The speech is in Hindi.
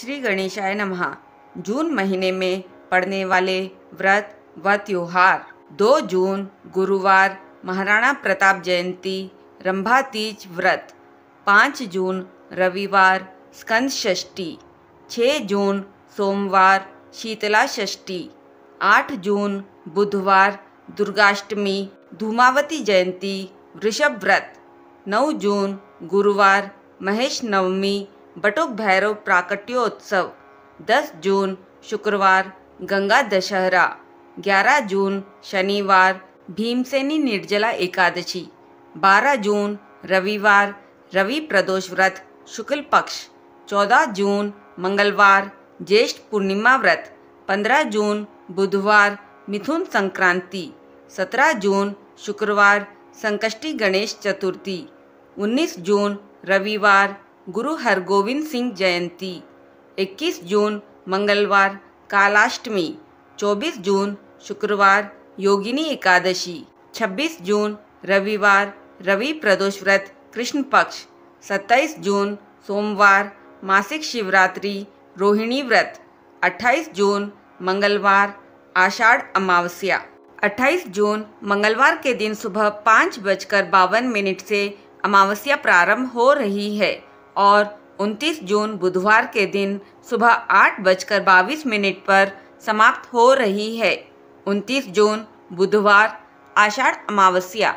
श्री गणेशाय नमः जून महीने में पड़ने वाले व्रत व त्योहार 2 जून गुरुवार महाराणा प्रताप जयंती रंभातीज व्रत 5 जून रविवार स्कंद षष्ठी 6 जून सोमवार शीतला षष्ठी 8 जून बुधवार दुर्गाष्टमी धूमावती जयंती वृषभ व्रत 9 जून गुरुवार महेश नवमी बटुक भैरव प्राकट्योत्सव 10 जून शुक्रवार गंगा दशहरा 11 जून शनिवार भीमसेनी निर्जला एकादशी 12 जून रविवार रवि प्रदोष व्रत शुक्ल पक्ष 14 जून मंगलवार ज्येष्ठ पूर्णिमा व्रत 15 जून बुधवार मिथुन संक्रांति 17 जून शुक्रवार संकष्टी गणेश चतुर्थी 19 जून रविवार गुरु हरगोविंद सिंह जयंती 21 जून मंगलवार कालाष्टमी 24 जून शुक्रवार योगिनी एकादशी 26 जून रविवार रवि प्रदोष व्रत कृष्ण पक्ष 27 जून सोमवार मासिक शिवरात्रि रोहिणी व्रत 28 जून मंगलवार आषाढ़ अमावस्या 28 जून मंगलवार के दिन सुबह पाँच बजकर बावन मिनट से अमावस्या प्रारंभ हो रही है और 29 जून बुधवार के दिन सुबह आठ बजकर बाईस मिनट पर समाप्त हो रही है 29 जून बुधवार आषाढ़ अमावस्या